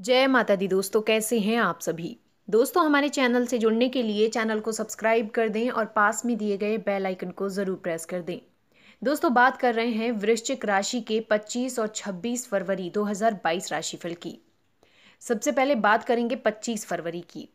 जय माता दी दोस्तों कैसे हैं आप सभी दोस्तों हमारे चैनल से जुड़ने के लिए चैनल को सब्सक्राइब कर दें और पास में दिए गए बेल आइकन को ज़रूर प्रेस कर दें दोस्तों बात कर रहे हैं वृश्चिक राशि के 25 और 26 फरवरी 2022 राशिफल की सबसे पहले बात करेंगे 25 फरवरी की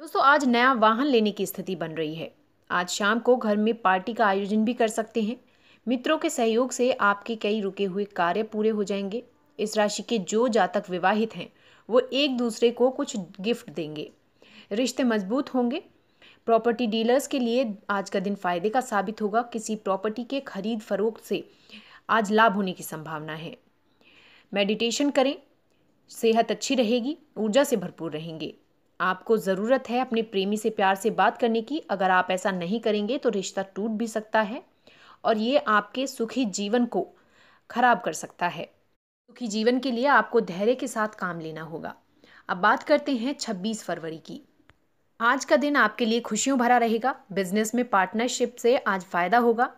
दोस्तों आज नया वाहन लेने की स्थिति बन रही है आज शाम को घर में पार्टी का आयोजन भी कर सकते हैं मित्रों के सहयोग से आपके कई रुके हुए कार्य पूरे हो जाएंगे इस राशि के जो जातक विवाहित हैं वो एक दूसरे को कुछ गिफ्ट देंगे रिश्ते मजबूत होंगे प्रॉपर्टी डीलर्स के लिए आज का दिन फायदे का साबित होगा किसी प्रॉपर्टी के खरीद फरोख्त से आज लाभ होने की संभावना है मेडिटेशन करें सेहत अच्छी रहेगी ऊर्जा से भरपूर रहेंगे आपको ज़रूरत है अपने प्रेमी से प्यार से बात करने की अगर आप ऐसा नहीं करेंगे तो रिश्ता टूट भी सकता है और ये आपके सुखी जीवन को खराब कर सकता है सुखी जीवन के लिए आपको धैर्य के साथ काम लेना होगा अब बात करते हैं 26 फरवरी की आज का दिन आपके लिए खुशियों भरा रहेगा बिजनेस में पार्टनरशिप से आज फायदा होगा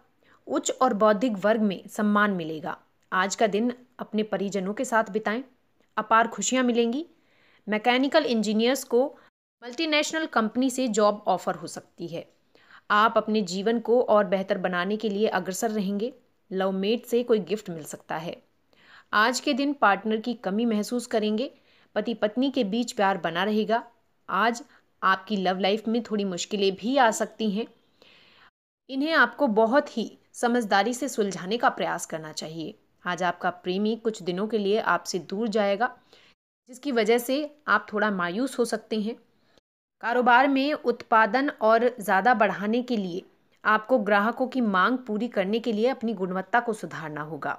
उच्च और बौद्धिक वर्ग में सम्मान मिलेगा आज का दिन अपने परिजनों के साथ बिताएं अपार खुशियां मिलेंगी मैकेनिकल इंजीनियर्स को मल्टीनेशनल कंपनी से जॉब ऑफर हो सकती है आप अपने जीवन को और बेहतर बनाने के लिए अग्रसर रहेंगे लवमेट से कोई गिफ्ट मिल सकता है आज के दिन पार्टनर की कमी महसूस करेंगे पति पत्नी के बीच प्यार बना रहेगा आज आपकी लव लाइफ में थोड़ी मुश्किलें भी आ सकती हैं इन्हें आपको बहुत ही समझदारी से सुलझाने का प्रयास करना चाहिए आज आपका प्रेमी कुछ दिनों के लिए आपसे दूर जाएगा जिसकी वजह से आप थोड़ा मायूस हो सकते हैं कारोबार में उत्पादन और ज़्यादा बढ़ाने के लिए आपको ग्राहकों की मांग पूरी करने के लिए अपनी गुणवत्ता को सुधारना होगा